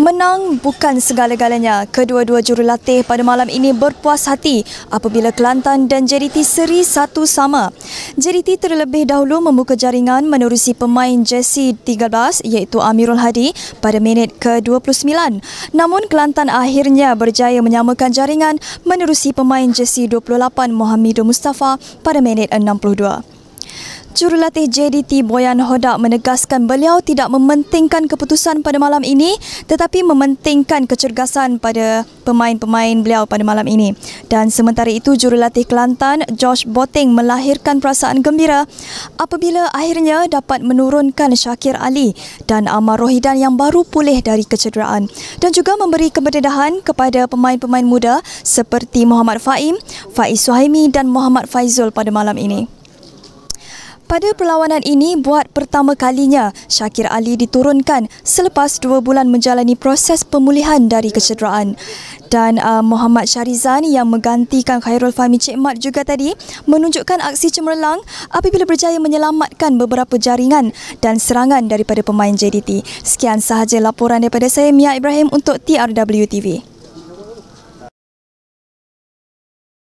Menang bukan segala-galanya. Kedua-dua jurulatih pada malam ini berpuas hati apabila Kelantan dan JDT seri satu sama. JDT terlebih dahulu membuka jaringan menerusi pemain Jesse 13 iaitu Amirul Hadi pada minit ke-29. Namun Kelantan akhirnya berjaya menyamakan jaringan menerusi pemain Jesse 28 Mohamidul Mustafa pada minit 62. Jurulatih JDT Boyan Hodak menegaskan beliau tidak mementingkan keputusan pada malam ini tetapi mementingkan kecergasan pada pemain-pemain beliau pada malam ini. Dan sementara itu jurulatih Kelantan Josh Boteng melahirkan perasaan gembira apabila akhirnya dapat menurunkan Syakir Ali dan Amar Rohidan yang baru pulih dari kecederaan dan juga memberi kemudahan kepada pemain-pemain muda seperti Muhammad Faim, Faiz Suhaimi dan Muhammad Faizul pada malam ini. Pada perlawanan ini buat pertama kalinya, Syakir Ali diturunkan selepas dua bulan menjalani proses pemulihan dari kecederaan. Dan uh, Muhammad Syarizan yang menggantikan Khairul Fahmi Cik Mat juga tadi menunjukkan aksi cemerlang apabila berjaya menyelamatkan beberapa jaringan dan serangan daripada pemain JDT. Sekian sahaja laporan daripada saya Mia Ibrahim untuk TRW TV.